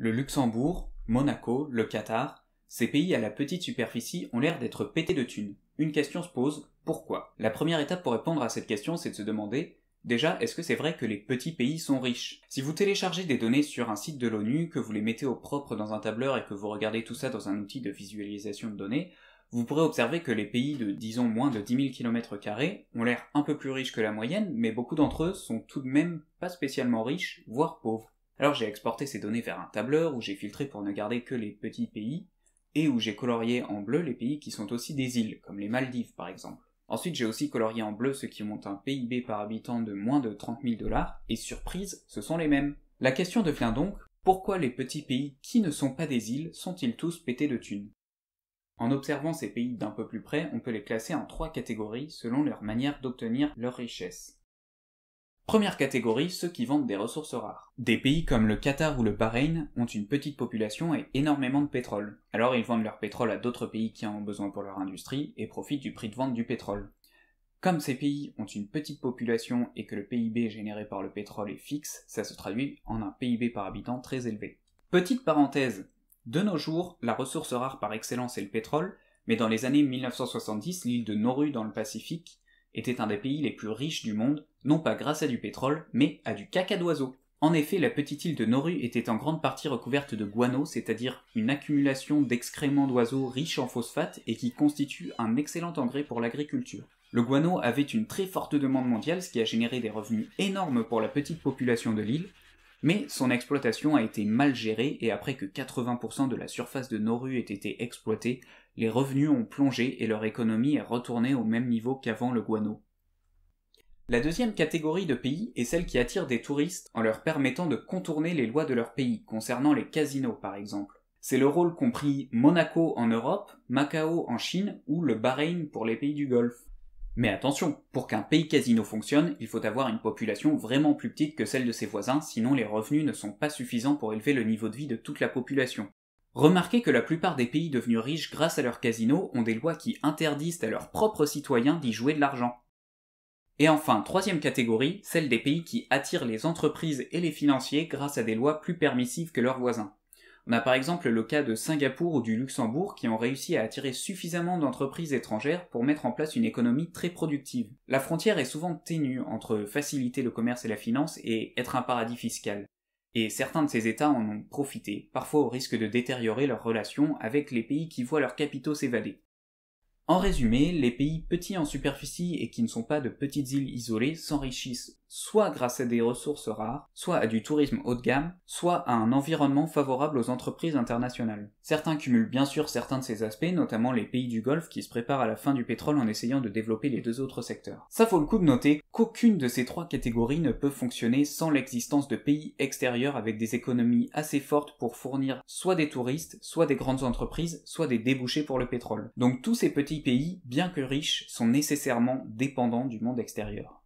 Le Luxembourg, Monaco, le Qatar, ces pays à la petite superficie ont l'air d'être pétés de thunes. Une question se pose, pourquoi La première étape pour répondre à cette question, c'est de se demander Déjà, est-ce que c'est vrai que les petits pays sont riches Si vous téléchargez des données sur un site de l'ONU, que vous les mettez au propre dans un tableur et que vous regardez tout ça dans un outil de visualisation de données, vous pourrez observer que les pays de, disons, moins de 10 000 km2 ont l'air un peu plus riches que la moyenne, mais beaucoup d'entre eux sont tout de même pas spécialement riches, voire pauvres. Alors j'ai exporté ces données vers un tableur où j'ai filtré pour ne garder que les petits pays, et où j'ai colorié en bleu les pays qui sont aussi des îles, comme les Maldives par exemple. Ensuite, j'ai aussi colorié en bleu ceux qui ont un PIB par habitant de moins de 30 000 dollars, et surprise, ce sont les mêmes. La question devient donc, pourquoi les petits pays qui ne sont pas des îles sont-ils tous pétés de thunes En observant ces pays d'un peu plus près, on peut les classer en trois catégories selon leur manière d'obtenir leur richesse. Première catégorie, ceux qui vendent des ressources rares. Des pays comme le Qatar ou le Bahreïn ont une petite population et énormément de pétrole. Alors ils vendent leur pétrole à d'autres pays qui en ont besoin pour leur industrie et profitent du prix de vente du pétrole. Comme ces pays ont une petite population et que le PIB généré par le pétrole est fixe, ça se traduit en un PIB par habitant très élevé. Petite parenthèse, de nos jours, la ressource rare par excellence est le pétrole, mais dans les années 1970, l'île de Nauru dans le Pacifique était un des pays les plus riches du monde, non pas grâce à du pétrole, mais à du caca d'oiseaux. En effet, la petite île de Noru était en grande partie recouverte de guano, c'est-à-dire une accumulation d'excréments d'oiseaux riches en phosphate et qui constitue un excellent engrais pour l'agriculture. Le guano avait une très forte demande mondiale, ce qui a généré des revenus énormes pour la petite population de l'île, mais son exploitation a été mal gérée et après que 80% de la surface de Noru ait été exploitée, les revenus ont plongé et leur économie est retournée au même niveau qu'avant le guano. La deuxième catégorie de pays est celle qui attire des touristes en leur permettant de contourner les lois de leur pays, concernant les casinos par exemple. C'est le rôle compris Monaco en Europe, Macao en Chine ou le Bahreïn pour les pays du Golfe. Mais attention, pour qu'un pays casino fonctionne, il faut avoir une population vraiment plus petite que celle de ses voisins, sinon les revenus ne sont pas suffisants pour élever le niveau de vie de toute la population. Remarquez que la plupart des pays devenus riches grâce à leurs casinos ont des lois qui interdisent à leurs propres citoyens d'y jouer de l'argent. Et enfin, troisième catégorie, celle des pays qui attirent les entreprises et les financiers grâce à des lois plus permissives que leurs voisins. On bah, a par exemple le cas de Singapour ou du Luxembourg qui ont réussi à attirer suffisamment d'entreprises étrangères pour mettre en place une économie très productive. La frontière est souvent ténue entre faciliter le commerce et la finance et être un paradis fiscal. Et certains de ces États en ont profité, parfois au risque de détériorer leurs relations avec les pays qui voient leurs capitaux s'évader. En résumé, les pays petits en superficie et qui ne sont pas de petites îles isolées s'enrichissent soit grâce à des ressources rares, soit à du tourisme haut de gamme, soit à un environnement favorable aux entreprises internationales. Certains cumulent bien sûr certains de ces aspects, notamment les pays du Golfe qui se préparent à la fin du pétrole en essayant de développer les deux autres secteurs. Ça vaut le coup de noter qu'aucune de ces trois catégories ne peut fonctionner sans l'existence de pays extérieurs avec des économies assez fortes pour fournir soit des touristes, soit des grandes entreprises, soit des débouchés pour le pétrole. Donc tous ces petits pays, bien que riches, sont nécessairement dépendants du monde extérieur.